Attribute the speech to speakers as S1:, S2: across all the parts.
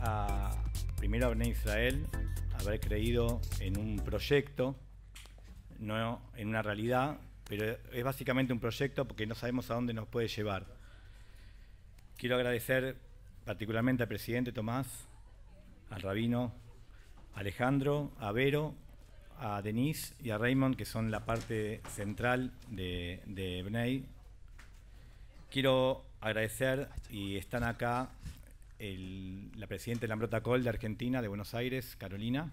S1: a, primero a Israel haber creído en un proyecto, no en una realidad, pero es básicamente un proyecto porque no sabemos a dónde nos puede llevar. Quiero agradecer particularmente al presidente Tomás, al rabino Alejandro, a Vero, a Denise y a Raymond, que son la parte central de, de Quiero agradecer, y están acá la presidenta de la Col de Argentina, de Buenos Aires, Carolina,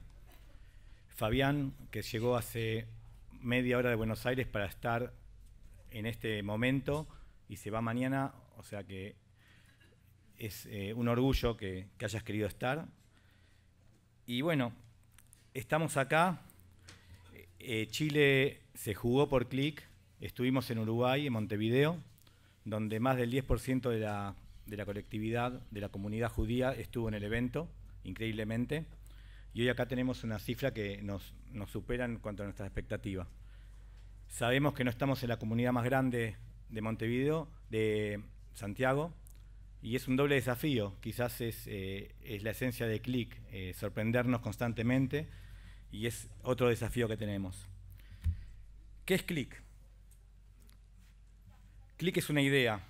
S1: Fabián, que llegó hace media hora de Buenos Aires para estar en este momento y se va mañana, o sea que es eh, un orgullo que, hayas querido estar. Y bueno, estamos acá. Eh, Chile se jugó por clic. Estuvimos en Uruguay, en Montevideo, donde más del 10% de la de la colectividad, de la comunidad judía, estuvo en el evento, increíblemente. Y hoy acá tenemos una cifra que nos, supera en cuanto a nuestras expectativas. Sabemos que no estamos en la comunidad más grande de Montevideo, de Santiago, y es un doble desafío. Quizás es, eh, la esencia de CLIC, eh, sorprendernos constantemente, y es otro desafío que tenemos. ¿Qué es CLIC? CLIC es una idea,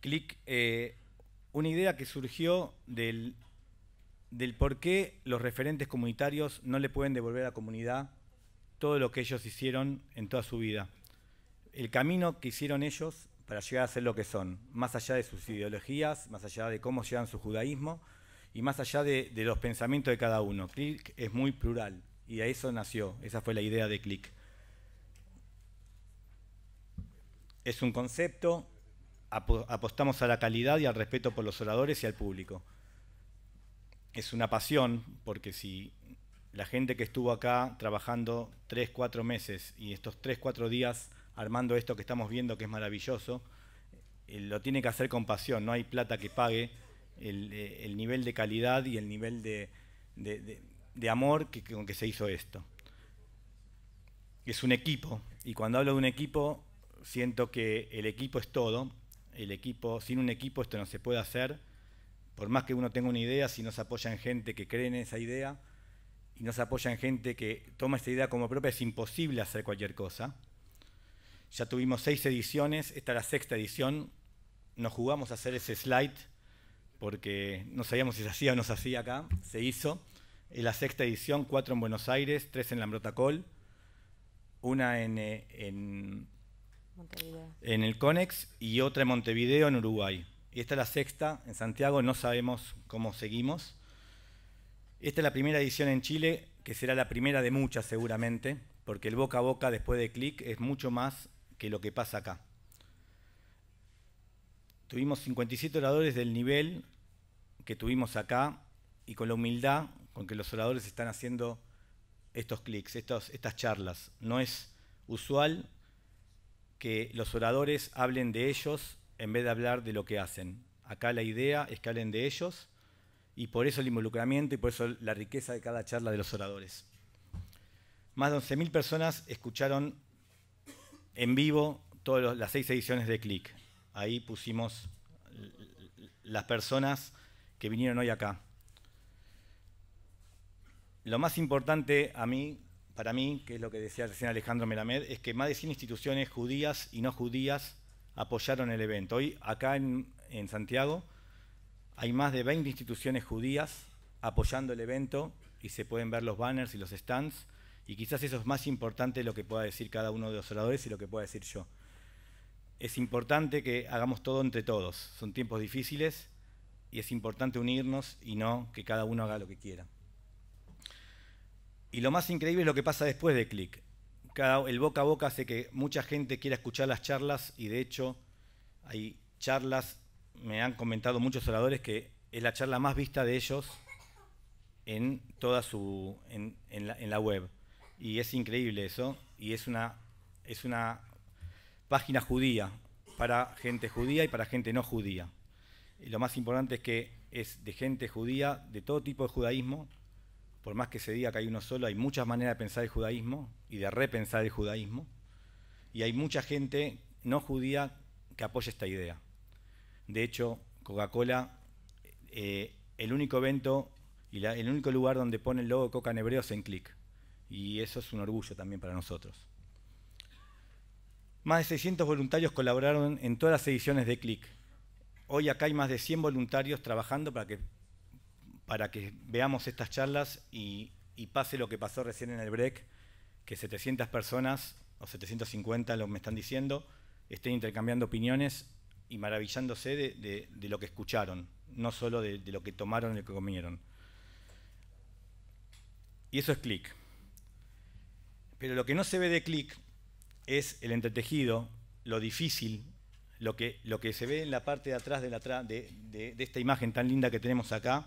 S1: Click, eh, una idea que surgió del, por qué los referentes comunitarios no le pueden devolver a la comunidad todo lo que ellos hicieron en toda su vida. El camino que hicieron ellos para llegar a ser lo que son, más allá de sus ideologías, más allá de cómo llevan su judaísmo y más allá de, de los pensamientos de cada uno. Click es muy plural y de eso nació, esa fue la idea de Click. Es un concepto apostamos a la calidad y al respeto por los oradores y al público. Es una pasión, porque si la gente que estuvo acá trabajando tres cuatro meses y estos tres cuatro días armando esto que estamos viendo que es maravilloso, eh, lo tiene que hacer con pasión, no hay plata que pague el, eh, nivel de calidad y el nivel de, amor que, con que se hizo esto. Es un equipo, y cuando hablo de un equipo, siento que el equipo es todo, el equipo, sin un equipo esto no se puede hacer, por más que uno tenga una idea, si no se apoya en gente que cree en esa idea y no se apoya en gente que toma esa idea como propia, es imposible hacer cualquier cosa. Ya tuvimos seis ediciones, esta es la sexta edición, nos jugamos a hacer ese slide porque no sabíamos si se hacía o no se hacía acá, se hizo. Es la sexta edición, cuatro en Buenos Aires, tres en Lambrotacol, una en eh, en el CONEX y otra en Montevideo, en Uruguay. Y esta es la sexta en Santiago, no sabemos cómo seguimos. Esta es la primera edición en Chile, que será la primera de muchas seguramente, porque el boca a boca después de clic es mucho más que lo que pasa acá. Tuvimos 57 oradores del nivel que tuvimos acá y con la humildad con que los oradores están haciendo estos clics, estas charlas. No es usual, que los oradores hablen de ellos en vez de hablar de lo que hacen. Acá la idea es que hablen de ellos y por eso el involucramiento y por eso la riqueza de cada charla de los oradores. Más de 11.000 personas escucharon en vivo todas las seis ediciones de Click. Ahí pusimos las personas que vinieron hoy acá. Lo más importante a mí para mí, que es lo que decía recién Alejandro Melamed, es que más de 100 instituciones judías y no judías apoyaron el evento. Hoy acá en, en Santiago hay más de 20 instituciones judías apoyando el evento y se pueden ver los banners y los stands y quizás eso es más importante lo que pueda decir cada uno de los oradores y lo que pueda decir yo. Es importante que hagamos todo entre todos. Son tiempos difíciles y es importante unirnos y no que cada uno haga lo que quiera. Y lo más increíble es lo que pasa después de Click. el boca a boca hace que mucha gente quiera escuchar las charlas y de hecho hay charlas, me han comentado muchos oradores que es la charla más vista de ellos en toda su en, la, web. Y es increíble eso. Y es una, es una página judía para gente judía y para gente no judía. Y lo más importante es que es de gente judía, de todo tipo de judaísmo, por más que se diga que hay uno solo, hay muchas maneras de pensar el judaísmo y de repensar el judaísmo. Y hay mucha gente no judía que apoya esta idea. De hecho, Coca-Cola, eh, el único evento y el único lugar donde pone el logo de Coca en hebreo es en Click, Y eso es un orgullo también para nosotros. Más de 600 voluntarios colaboraron en todas las ediciones de Click. Hoy acá hay más de 100 voluntarios trabajando para que para que veamos estas charlas y, pase lo que pasó recién en el break, que 700 personas, o 750 lo me están diciendo, estén intercambiando opiniones y maravillándose de, lo que escucharon, no solo de, lo que tomaron y lo que comieron. Y eso es clic. Pero lo que no se ve de clic es el entretejido, lo difícil, lo que, se ve en la parte de atrás de, esta imagen tan linda que tenemos acá,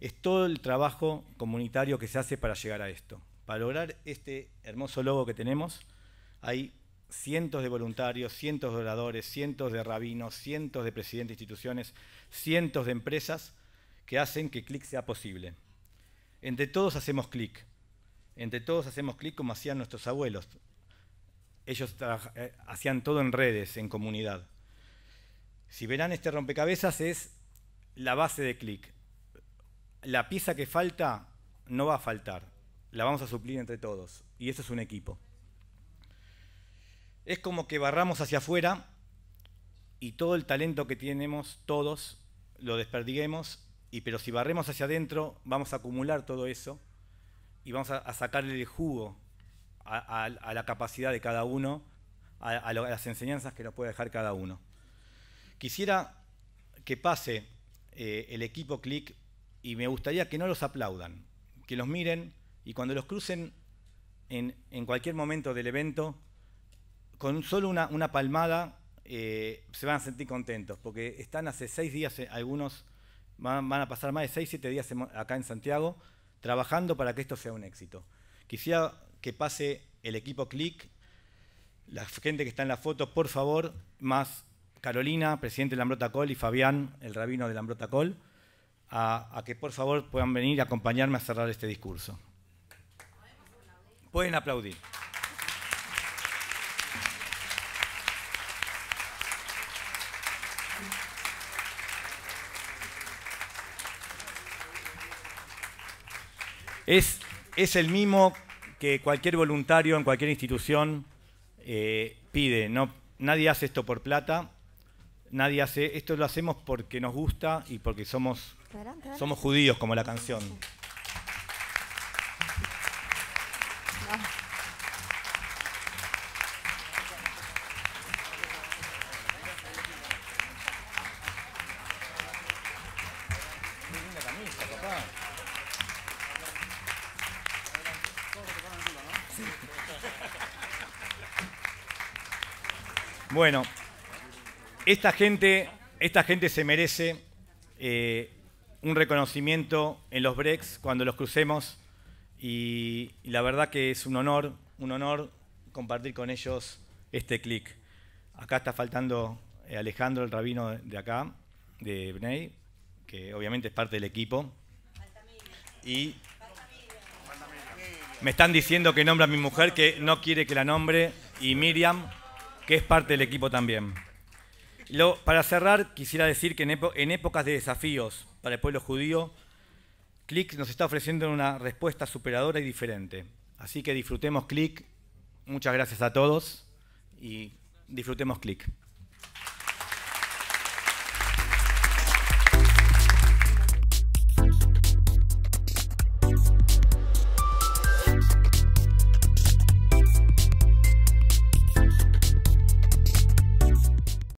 S1: es todo el trabajo comunitario que se hace para llegar a esto. Para lograr este hermoso logo que tenemos, hay cientos de voluntarios, cientos de oradores, cientos de rabinos, cientos de presidentes de instituciones, cientos de empresas que hacen que clic sea posible. Entre todos hacemos clic. Entre todos hacemos clic como hacían nuestros abuelos. Ellos eh, hacían todo en redes, en comunidad. Si verán este rompecabezas es la base de clic la pieza que falta no va a faltar, la vamos a suplir entre todos, y eso es un equipo. Es como que barramos hacia afuera y todo el talento que tenemos todos lo desperdiguemos, y, pero si barremos hacia adentro vamos a acumular todo eso y vamos a, sacarle el jugo a, la capacidad de cada uno, a, las enseñanzas que nos puede dejar cada uno. Quisiera que pase eh, el equipo CLIC y me gustaría que no los aplaudan, que los miren y cuando los crucen en, cualquier momento del evento, con solo una, palmada eh, se van a sentir contentos, porque están hace seis días, eh, algunos van, a pasar más de seis, siete días acá en Santiago, trabajando para que esto sea un éxito. Quisiera que pase el equipo Click, la gente que está en la foto, por favor, más Carolina, presidente de Lambrota Col, y Fabián, el rabino de Lambrota Col a, que por favor puedan venir y acompañarme a cerrar este discurso. Pueden aplaudir. Es, el mismo que cualquier voluntario en cualquier institución eh, pide. No, nadie hace esto por plata, nadie hace, esto lo hacemos porque nos gusta y porque somos, somos judíos, como la canción. Bueno, esta gente, esta gente se merece eh, un reconocimiento en los breaks cuando los crucemos y, la verdad que es un honor, un honor compartir con ellos este clic. Acá está faltando eh, Alejandro, el rabino de acá, de Bnei, que obviamente es parte del equipo. Y me están diciendo que nombra a mi mujer, que no quiere que la nombre, y Miriam, que es parte del equipo también para cerrar, quisiera decir que en, en épocas de desafíos para el pueblo judío, Click nos está ofreciendo una respuesta superadora y diferente. Así que disfrutemos Click. Muchas gracias a todos y disfrutemos Click.